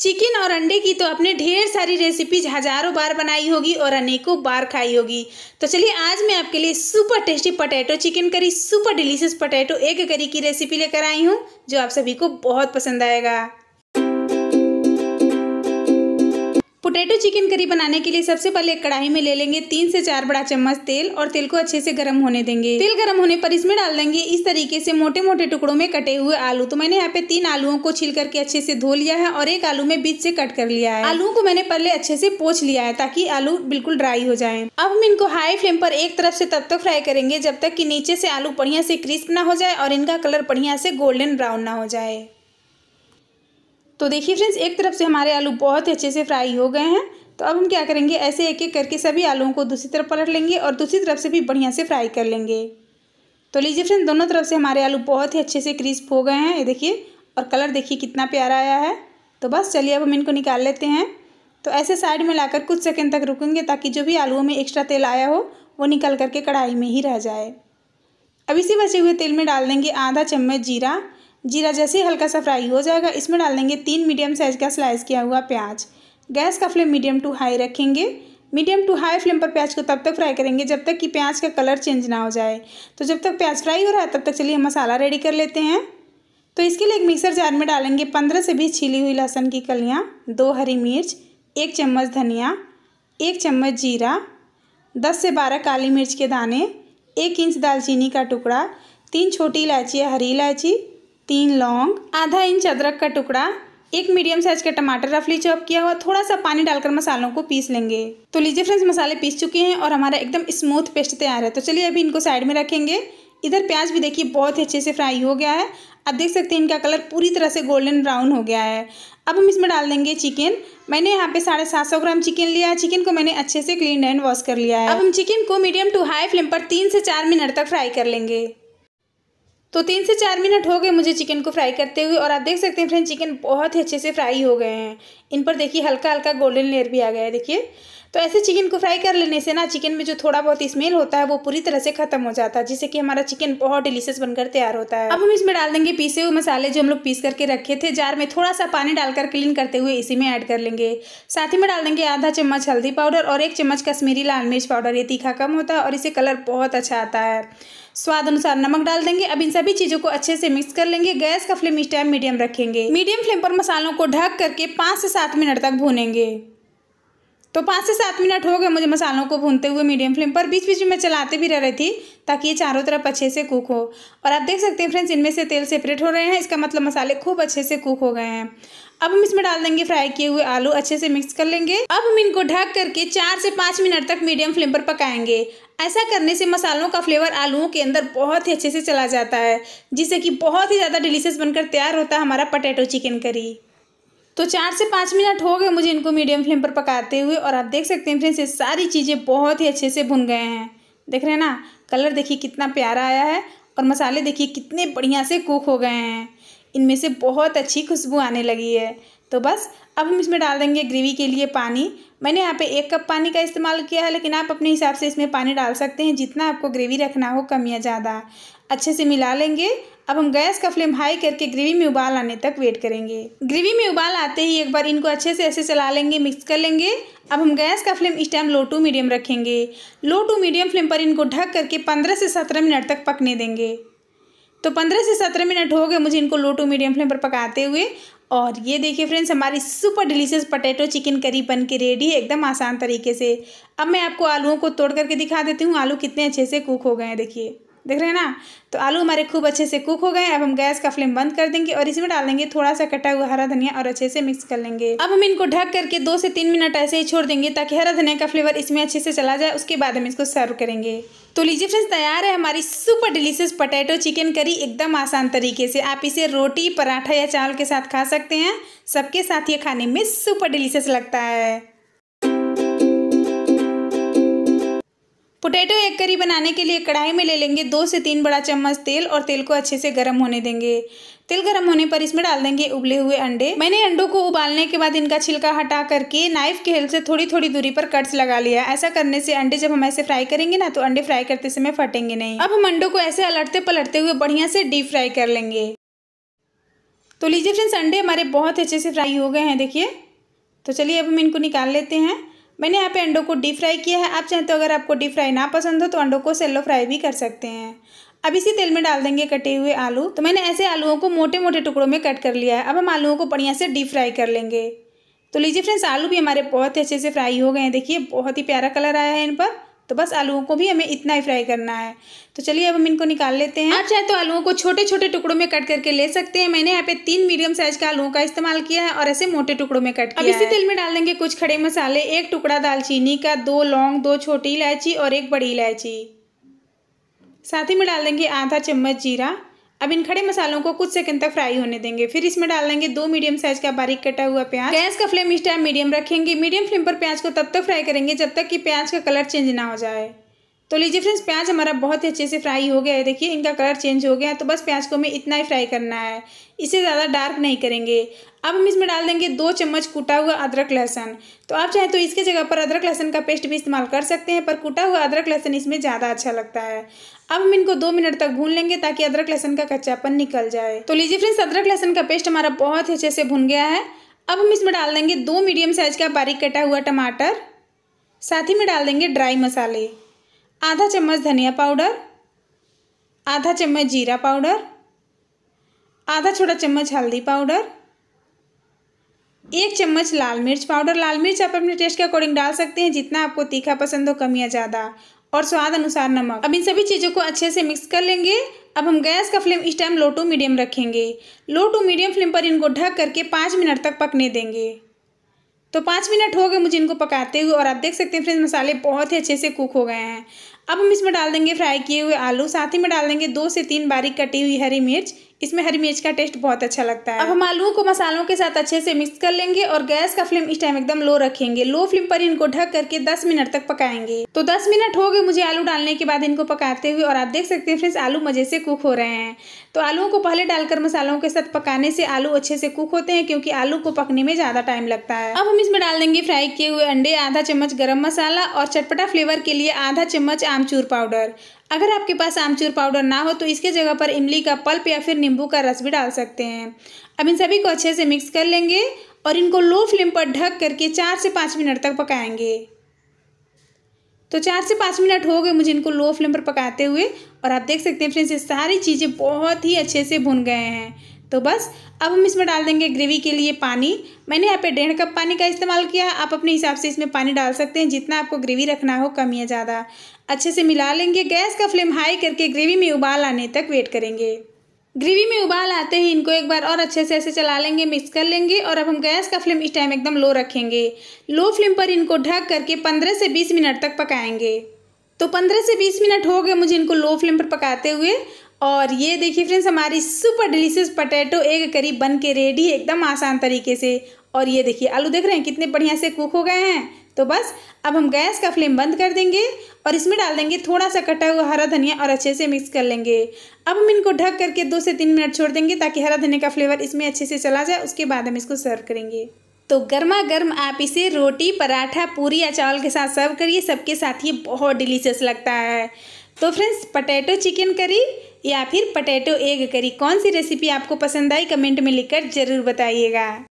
chicken और अंडे की तो आपने ढेर सारी रेसिपीज हजारों बार बनाई होगी और अनेकों बार खाई होगी तो चलिए आज मैं आपके लिए super tasty potato chicken curry super delicious potato egg curry की रेसिपी लेकर आई हूँ जो आप सभी को बहुत पसंद आएगा पोटैटो चिकन करी बनाने के लिए सबसे पहले एक कढ़ाई में ले लेंगे तीन से चार बड़ा चम्मच तेल और तेल को अच्छे से गर्म होने देंगे तेल गर्म होने पर इसमें डाल देंगे इस तरीके से मोटे मोटे टुकड़ों में कटे हुए आलू तो मैंने यहाँ पे तीन आलुओं को छील करके अच्छे से धो लिया है और एक आलू में बीच से कट कर लिया है आलू को मैंने पहले अच्छे से पोछ लिया है ताकि आलू बिल्कुल ड्राई हो जाए अब हम इनको हाई फ्लेम पर एक तरफ से तब तक फ्राई करेंगे जब तक की नीचे से आलू बढ़िया से क्रिस्प ना हो जाए और इनका कलर बढ़िया से गोल्डन ब्राउन ना हो जाए तो देखिए फ्रेंड्स एक तरफ से हमारे आलू बहुत अच्छे से फ्राई हो गए हैं तो अब हम क्या करेंगे ऐसे एक एक करके सभी आलुओं को दूसरी तरफ पलट लेंगे और दूसरी तरफ से भी बढ़िया से फ्राई कर लेंगे तो लीजिए फ्रेंड्स दोनों तरफ से हमारे आलू बहुत ही अच्छे से क्रिस्प हो गए हैं ये देखिए और कलर देखिए कितना प्यारा आया है तो बस चलिए अब हम इनको निकाल लेते हैं तो ऐसे साइड में लाकर कुछ सेकंड तक रुकेंगे ताकि जो भी आलूओं में एक्स्ट्रा तेल आया हो वो निकल करके कढ़ाई में ही रह जाए अब इसी बचे हुए तेल में डाल देंगे आधा चम्मच जीरा जीरा जैसे ही हल्का सा फ्राई हो जाएगा इसमें डाल देंगे तीन मीडियम साइज़ का स्लाइस किया हुआ प्याज गैस का फ्लेम मीडियम टू हाई रखेंगे मीडियम टू हाई फ्लेम पर प्याज को तब तक फ्राई करेंगे जब तक कि प्याज का कलर चेंज ना हो जाए तो जब तक प्याज फ्राई हो रहा है तब तक चलिए मसाला रेडी कर लेते हैं तो इसके लिए एक मिक्सर जार में डालेंगे पंद्रह से बीस छिली हुई लहसुन की कलियाँ दो हरी मिर्च एक चम्मच धनिया एक चम्मच जीरा दस से बारह काली मिर्च के दाने एक इंच दालचीनी का टुकड़ा तीन छोटी इलायची हरी इलायची तीन लौंग आधा इंच अदरक का टुकड़ा एक मीडियम साइज का टमाटर रफली चॉप किया हुआ थोड़ा सा पानी डालकर मसालों को पीस लेंगे तो लीजिए फ्रेंड्स मसाले पीस चुके हैं और हमारा एकदम स्मूथ पेस्ट तैयार है तो चलिए अभी इनको साइड में रखेंगे इधर प्याज भी देखिए बहुत अच्छे से फ्राई हो गया है आप देख सकते हैं इनका कलर पूरी तरह से गोल्डन ब्राउन हो गया है अब हम इसमें डाल देंगे चिकन मैंने यहाँ पे साढ़े सात सौ ग्राम चिकन लिया है चिकन को मैंने अच्छे से क्लीन एंड वॉश कर लिया है अब हम चिकन को मीडियम टू हाई फ्लेम पर तीन से चार मिनट तक फ्राई कर लेंगे तो तीन से चार मिनट हो गए मुझे चिकन को फ्राई करते हुए और आप देख सकते हैं फ्रेंड चिकन बहुत ही अच्छे से फ्राई हो गए हैं इन पर देखिए हल्का हल्का गोल्डन लेयर भी आ गया है देखिए तो ऐसे चिकन को फ्राई कर लेने से ना चिकन में जो थोड़ा बहुत स्मेल होता है वो पूरी तरह से खत्म हो जाता है जिससे कि हमारा चिकन बहुत डिलीशियस बनकर तैयार होता है अब हम इसमें डाल देंगे पीसे हुए मसाले जो हम लोग पीस करके रखे थे जार में थोड़ा सा पानी डालकर क्लीन करते हुए इसी में ऐड कर लेंगे साथ ही में डाल देंगे आधा चम्मच हल्दी पाउडर और एक चम्मच कश्मीरी लाल मिर्च पाउडर ये तीखा कम होता है और इसे कलर बहुत अच्छा आता है स्वाद अनुसार नमक डाल देंगे अब इन सभी चीज़ों को अच्छे से मिक्स कर लेंगे गैस का फ्लेम इस टाइम मीडियम रखेंगे मीडियम फ्लेम पर मसालों को ढक करके पाँच से सात मिनट तक भूनेंगे तो पाँच से सात मिनट हो गए मुझे मसालों को भूनते हुए मीडियम फ्लेम पर बीच बीच में मैं चलाते भी रह रही थी ताकि ये चारों तरफ अच्छे से कुक हो और आप देख सकते हैं फ्रेंड्स इनमें से तेल सेपरेट हो रहे हैं इसका मतलब मसाले खूब अच्छे से कुक हो गए हैं अब हम इसमें डाल देंगे फ्राई किए हुए आलू अच्छे से मिक्स कर लेंगे अब हम इनको ढक करके चार से पाँच मिनट तक मीडियम फ्लेम पर पकाएंगे ऐसा करने से मसालों का फ्लेवर आलूओं के अंदर बहुत ही अच्छे से चला जाता है जिससे कि बहुत ही ज़्यादा डिलीशियस बनकर तैयार होता है हमारा पटेटो चिकन करी तो चार से पाँच मिनट हो गए मुझे इनको मीडियम फ्लेम पर पकाते हुए और आप देख सकते हैं फ्रेंड्स ये सारी चीज़ें बहुत ही अच्छे से भुन गए हैं देख रहे हैं ना कलर देखिए कितना प्यारा आया है और मसाले देखिए कितने बढ़िया से कुक हो गए हैं इनमें से बहुत अच्छी खुशबू आने लगी है तो बस अब हम इसमें डाल देंगे ग्रेवी के लिए पानी मैंने यहाँ पे एक कप पानी का इस्तेमाल किया है लेकिन आप अपने हिसाब से इसमें पानी डाल सकते हैं जितना आपको ग्रेवी रखना हो कम या ज़्यादा अच्छे से मिला लेंगे अब हम गैस का फ्लेम हाई करके ग्रेवी में उबाल आने तक वेट करेंगे ग्रेवी में उबाल आते ही एक बार इनको अच्छे से ऐसे चला लेंगे मिक्स कर लेंगे अब हम गैस का फ्लेम इस टाइम लो टू मीडियम रखेंगे लो टू मीडियम फ्लेम पर इनको ढक करके पंद्रह से सत्रह मिनट तक पकने देंगे तो पंद्रह से सत्रह मिनट हो गए मुझे इनको लो टू मीडियम फ्लेम पर पकाते हुए और ये देखिए फ्रेंड्स हमारी super delicious potato chicken curry बन के रेडी है एकदम आसान तरीके से अब मैं आपको आलूओं को तोड़ करके दिखा देती हूँ आलू कितने अच्छे से कुक हो गए हैं देखिए देख रहे हैं ना तो आलू हमारे खूब अच्छे से कुक हो गए अब हम गैस का फ्लेम बंद कर देंगे और इसमें डाल देंगे थोड़ा सा कटा हुआ हरा धनिया और अच्छे से मिक्स कर लेंगे अब हम इनको ढक करके दो से तीन मिनट ऐसे ही छोड़ देंगे ताकि हरा धनिया का फ्लेवर इसमें अच्छे से चला जाए उसके बाद हम इसको सर्व करेंगे तो लीजिए फ्रेंड्स तैयार है हमारी सुपर डिलीशियस पोटैटो चिकन करी एकदम आसान तरीके से आप इसे रोटी पराठा या चावल के साथ खा सकते हैं सबके साथ ये खाने में सुपर डिलीशियस लगता है पोटैटो एग करी बनाने के लिए कढ़ाई में ले लेंगे दो से तीन बड़ा चम्मच तेल और तेल को अच्छे से गर्म होने देंगे तेल गर्म होने पर इसमें डाल देंगे उबले हुए अंडे मैंने अंडों को उबालने के बाद इनका छिलका हटा करके नाइफ के हेल्प से थोड़ी थोड़ी दूरी पर कट्स लगा लिया ऐसा करने से अंडे जब हम ऐसे फ्राई करेंगे ना तो अंडे फ्राई करते समय फटेंगे नहीं अब हम अंडों को ऐसे अलटते पलटते हुए बढ़िया से डीप फ्राई कर लेंगे तो लीजिए फ्रेंड्स अंडे हमारे बहुत अच्छे से फ्राई हो गए हैं देखिए तो चलिए अब हम इनको निकाल लेते हैं मैंने यहाँ पे अंडों को डीप फ्राई किया है आप चाहें तो अगर आपको डीप फ्राई ना पसंद हो तो अंडों को सेल्लो फ्राई भी कर सकते हैं अब इसी तेल में डाल देंगे कटे हुए आलू तो मैंने ऐसे आलूओं को मोटे मोटे टुकड़ों में कट कर लिया है अब हम आलूओं को बढ़िया से डीप फ्राई कर लेंगे तो लीजिए फ्रेंड्स आलू भी हमारे बहुत ही अच्छे से फ्राई हो गए हैं देखिए बहुत ही प्यारा कलर आया है इन पर तो बस आलूओं को भी हमें इतना ही फ्राई करना है तो चलिए अब हम इनको निकाल लेते हैं आप अच्छा, चाहे तो आलूओं को छोटे छोटे टुकड़ों में कट करके ले सकते हैं मैंने यहाँ पे तीन मीडियम साइज के आलूओं का इस्तेमाल किया है और ऐसे मोटे टुकड़ों में कट अब इसी तेल में डाल देंगे कुछ खड़े मसाले एक टुकड़ा दालचीनी का दो लौंग दो छोटी इलायची और एक बड़ी इलायची साथ ही में डाल देंगे आधा चम्मच जीरा अब इन खड़े मसालों को कुछ सेकंड तक फ्राई होने देंगे फिर इसमें डाल देंगे दो मीडियम साइज का बारीक कटा हुआ प्याज गैस का फ्लेम इस टाइम मीडियम रखेंगे मीडियम फ्लेम पर प्याज को तब तक फ्राई करेंगे जब तक कि प्याज का कलर चेंज ना हो जाए तो लीजिए फ्रेंड्स प्याज हमारा बहुत ही अच्छे से फ्राई हो गया है देखिए इनका कलर चेंज हो गया है तो बस प्याज को हमें इतना ही फ्राई करना है इसे ज़्यादा डार्क नहीं करेंगे अब हम इसमें डाल देंगे दो चम्मच कूटा हुआ अदरक लहसन तो आप चाहें तो इसके जगह पर अदरक लहसन का पेस्ट भी इस्तेमाल कर सकते हैं पर कूटा हुआ अदरक लहसन इसमें ज़्यादा अच्छा लगता है अब हम इनको दो मिनट तक भून लेंगे ताकि अदरक लहसन का कच्चापन निकल जाए तो लीजिए फ्रेंड्स अदरक लहसन का पेस्ट हमारा बहुत अच्छे से भुन गया है अब हम इसमें डाल देंगे दो मीडियम साइज का बारीक कटा हुआ टमाटर साथ ही में डाल देंगे ड्राई मसाले आधा चम्मच धनिया पाउडर आधा चम्मच जीरा पाउडर आधा छोटा चम्मच हल्दी पाउडर एक चम्मच लाल मिर्च पाउडर लाल मिर्च आप अपने टेस्ट के अकॉर्डिंग डाल सकते हैं जितना आपको तीखा पसंद हो कम या ज़्यादा और स्वाद अनुसार नमक अब इन सभी चीज़ों को अच्छे से मिक्स कर लेंगे अब हम गैस का फ्लेम इस टाइम लो टू मीडियम रखेंगे लो टू मीडियम फ्लेम पर इनको ढक करके पाँच मिनट तक पकने देंगे तो पाँच मिनट हो गए मुझे इनको पकाते हुए और आप देख सकते हैं फ्रेंड्स मसाले बहुत ही अच्छे से कुक हो गए हैं अब हम इसमें डाल देंगे फ्राई किए हुए आलू साथ ही में डाल देंगे दो से तीन बारीक कटी हुई हरी मिर्च इसमें हरी मिर्च का टेस्ट बहुत अच्छा लगता है अब हम आलुओं को मसालों के साथ अच्छे से मिक्स कर लेंगे और गैस का फ्लेम इस टाइम एकदम लो रखेंगे लो फ्लेम पर इनको ढक करके 10 मिनट तक पकाएंगे तो 10 मिनट हो गए मुझे आलू डालने के बाद इनको पकाते हुए और आप देख सकते हैं फ्रेंड्स आलू मज़े से कुक हो रहे हैं तो आलुओं को पहले डालकर मसालों के साथ पकाने से आलू अच्छे से कुक होते हैं क्योंकि आलू को पकने में ज़्यादा टाइम लगता है अब हम इसमें डाल देंगे फ्राई किए हुए अंडे आधा चम्मच गर्म मसाला और चटपटा फ्लेवर के लिए आधा चम्मच आमचूर पाउडर अगर आपके पास आमचूर पाउडर ना हो तो इसके जगह पर इमली का पल्प या फिर नींबू का रस भी डाल सकते हैं अब इन सभी को अच्छे से मिक्स कर लेंगे और इनको लो फ्लेम पर ढक करके चार से पाँच मिनट तक पकाएंगे तो चार से पाँच मिनट हो गए मुझे इनको लो फ्लेम पर पकाते हुए और आप देख सकते हैं फ्रेंड्स ये सारी चीज़ें बहुत ही अच्छे से भुन गए हैं तो बस अब हम इसमें डाल देंगे ग्रेवी के लिए पानी मैंने यहाँ पे डेढ़ कप पानी का इस्तेमाल किया आप अपने हिसाब से इसमें पानी डाल सकते हैं जितना आपको ग्रेवी रखना हो कम या ज़्यादा अच्छे से मिला लेंगे गैस का फ्लेम हाई करके ग्रेवी में उबाल आने तक वेट करेंगे ग्रेवी में उबाल आते ही इनको एक बार और अच्छे से ऐसे चला लेंगे मिक्स कर लेंगे और अब हम गैस का फ्लेम इस टाइम एकदम लो रखेंगे लो फ्लेम पर इनको ढक करके पंद्रह से बीस मिनट तक पकाएंगे तो पंद्रह से बीस मिनट हो गए मुझे इनको लो फ्लेम पर पकाते हुए और ये देखिए फ्रेंड्स हमारी super delicious potato egg curry बन के रेडी एकदम आसान तरीके से और ये देखिए आलू देख रहे हैं कितने बढ़िया से कुक हो गए हैं तो बस अब हम गैस का फ्लेम बंद कर देंगे और इसमें डाल देंगे थोड़ा सा कटा हुआ हरा धनिया और अच्छे से मिक्स कर लेंगे अब हम इनको ढक करके दो से तीन मिनट छोड़ देंगे ताकि हरा धनिया का फ्लेवर इसमें अच्छे से चला जाए उसके बाद हम इसको सर्व करेंगे तो गर्मा गर्म आप इसे रोटी पराठा पूरी या चावल के साथ सर्व करिए सबके साथ ये बहुत डिलीशियस लगता है तो फ्रेंड्स पटैटो चिकन करी या फिर पटैटो एग करी कौन सी रेसिपी आपको पसंद आई कमेंट में लिखकर ज़रूर बताइएगा